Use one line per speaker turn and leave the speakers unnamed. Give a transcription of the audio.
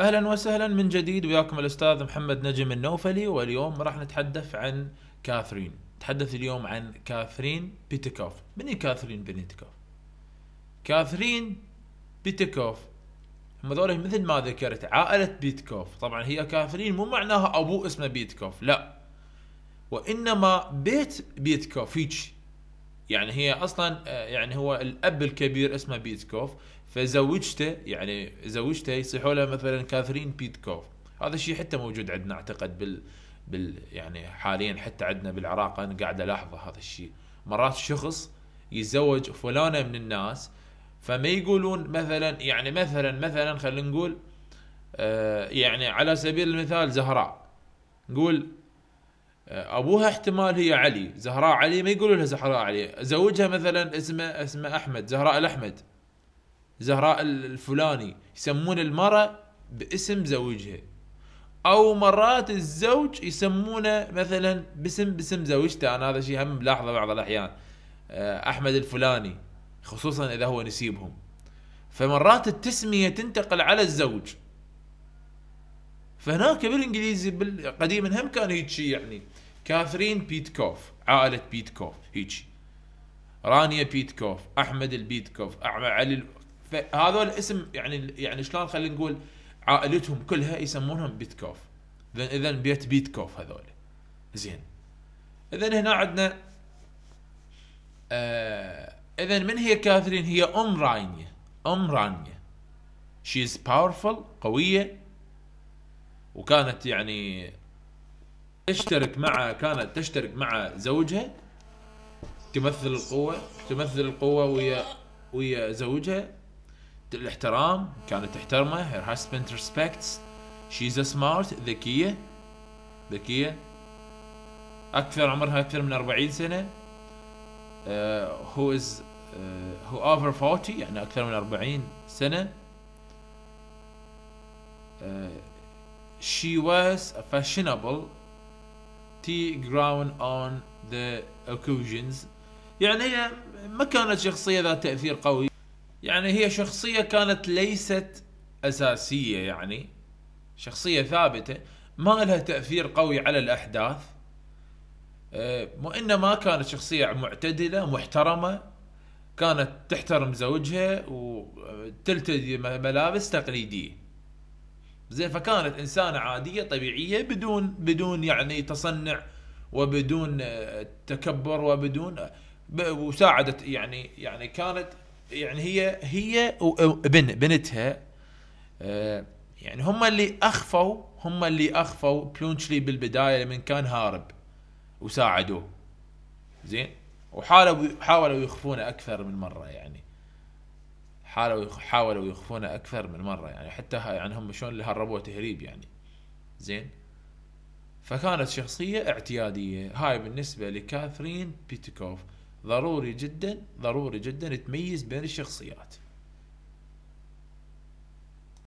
اهلا وسهلا من جديد وياكم الاستاذ محمد نجم النوفلي واليوم راح نتحدث عن كاثرين نتحدث اليوم عن كاثرين بيتكوف من هي كاثرين بيتكوف كاثرين بيتكوف هم ذولا مثل ما ذكرت عائلة بيتكوف طبعا هي كاثرين مو معناها ابوه اسمه بيتكوف لا وانما بيت بيتكوف هيجي يعني هي اصلا آه، يعني هو الاب الكبير اسمه بيتكوف فزوجته يعني زوجته يصيحوا لها مثلا كاثرين بيتكوف هذا الشيء حتى موجود عندنا اعتقد بال بال يعني حاليا حتى عندنا بالعراق انا قاعد الاحظه هذا الشيء مرات شخص يتزوج فلانه من الناس فما يقولون مثلا يعني مثلا مثلا خلينا نقول آه يعني على سبيل المثال زهراء نقول آه، ابوها احتمال هي علي زهراء علي ما يقولوا لها زهراء علي زوجها مثلا اسمه اسمه احمد زهراء الاحمد زهراء الفلاني يسمون المرأة باسم زوجها او مرات الزوج يسمونه مثلا باسم باسم زوجته انا هذا شيء هم ملاحظه بعض الاحيان آه، احمد الفلاني خصوصا اذا هو نسيبهم فمرات التسميه تنتقل على الزوج فهناك بالانجليزي قديما هم كان هيجي يعني كاثرين بيتكوف عائله بيتكوف هيجي رانيا بيتكوف احمد البيتكوف احمد علي فهذول اسم يعني يعني شلون خلينا نقول عائلتهم كلها يسمونهم بيتكوف اذا بيت بيتكوف هذول زين اذا هنا عندنا آه اذا من هي كاثرين هي ام رانيا ام رانيا شي از باورفل قويه وكانت يعني تشترك مع كانت تشترك مع زوجها تمثل القوة تمثل القوة ويا ويا زوجها الاحترام كانت تحترمه her husband respects she's a smart ذكية ذكية أكثر عمرها أكثر من 40 سنة uh, who is uh, آه، 40 يعني أكثر من 40 سنة uh, she was a fashionable tea ground on the occasions يعني هي ما كانت شخصية ذات تأثير قوي يعني هي شخصية كانت ليست أساسية يعني شخصية ثابتة ما لها تأثير قوي على الأحداث آه، وإنما كانت شخصية معتدلة محترمة كانت تحترم زوجها وتلتدي ملابس تقليدية زين فكانت انسانه عاديه طبيعيه بدون بدون يعني تصنع وبدون آه، تكبر وبدون آه، وساعدت يعني يعني كانت يعني هي هي وابن بنتها آه، يعني هم اللي اخفوا هم اللي اخفوا بلونشلي بالبدايه لمن كان هارب وساعدوه زين وحاولوا حاولوا يخفونه اكثر من مره يعني حاولوا حاولوا يخفونه اكثر من مره يعني حتى يعني هم شلون اللي هربوه تهريب يعني زين فكانت شخصية اعتيادية هاي بالنسبة لكاثرين بيتكوف ضروري جدا ضروري جدا تميز بين الشخصيات